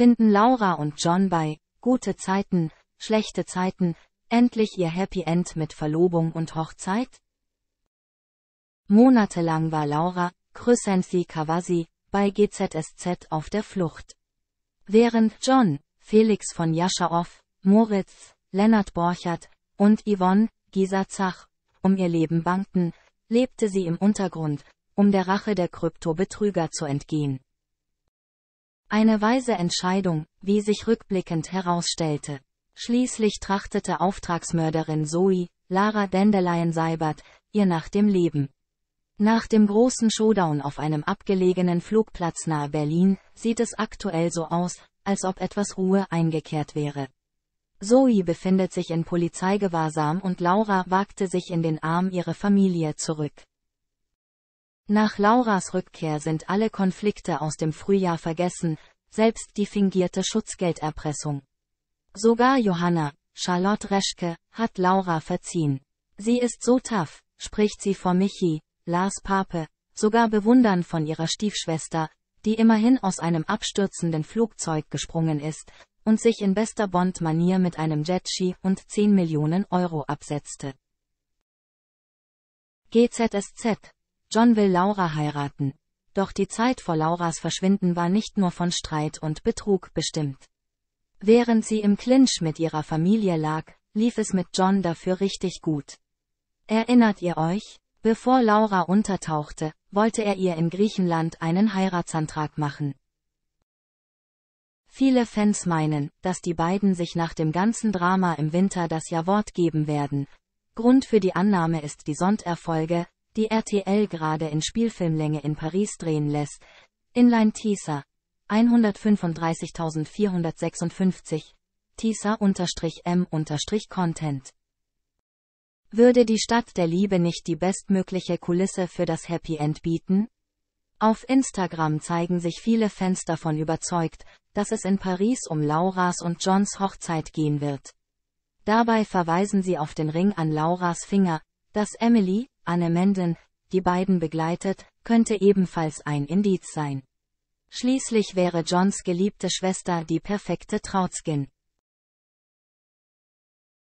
finden Laura und John bei Gute Zeiten, schlechte Zeiten, endlich ihr Happy End mit Verlobung und Hochzeit? Monatelang war Laura, Chrysanthi Kawasi, bei GZSZ auf der Flucht. Während John, Felix von Jaschaow, Moritz, Lennart Borchert und Yvonne, Gisa Zach, um ihr Leben bangten, lebte sie im Untergrund, um der Rache der Kryptobetrüger zu entgehen. Eine weise Entscheidung, wie sich rückblickend herausstellte. Schließlich trachtete Auftragsmörderin Zoe, Lara Dandelion Seibert, ihr nach dem Leben. Nach dem großen Showdown auf einem abgelegenen Flugplatz nahe Berlin, sieht es aktuell so aus, als ob etwas Ruhe eingekehrt wäre. Zoe befindet sich in Polizeigewahrsam und Laura wagte sich in den Arm ihrer Familie zurück. Nach Lauras Rückkehr sind alle Konflikte aus dem Frühjahr vergessen, selbst die fingierte Schutzgelderpressung. Sogar Johanna, Charlotte Reschke, hat Laura verziehen. Sie ist so tough, spricht sie vor Michi, Lars Pape, sogar bewundern von ihrer Stiefschwester, die immerhin aus einem abstürzenden Flugzeug gesprungen ist und sich in bester Bond-Manier mit einem Jetski und 10 Millionen Euro absetzte. GZSZ John will Laura heiraten. Doch die Zeit vor Lauras Verschwinden war nicht nur von Streit und Betrug bestimmt. Während sie im Clinch mit ihrer Familie lag, lief es mit John dafür richtig gut. Erinnert ihr euch? Bevor Laura untertauchte, wollte er ihr in Griechenland einen Heiratsantrag machen. Viele Fans meinen, dass die beiden sich nach dem ganzen Drama im Winter das Ja-Wort geben werden. Grund für die Annahme ist die Sonderfolge, die RTL gerade in Spielfilmlänge in Paris drehen lässt, Inline Teaser 135.456 Teaser-M-Content. Würde die Stadt der Liebe nicht die bestmögliche Kulisse für das Happy End bieten? Auf Instagram zeigen sich viele Fans davon überzeugt, dass es in Paris um Lauras und Johns Hochzeit gehen wird. Dabei verweisen sie auf den Ring an Lauras Finger, das Emily, Anne Menden, die beiden begleitet, könnte ebenfalls ein Indiz sein. Schließlich wäre Johns geliebte Schwester die perfekte Trautskin.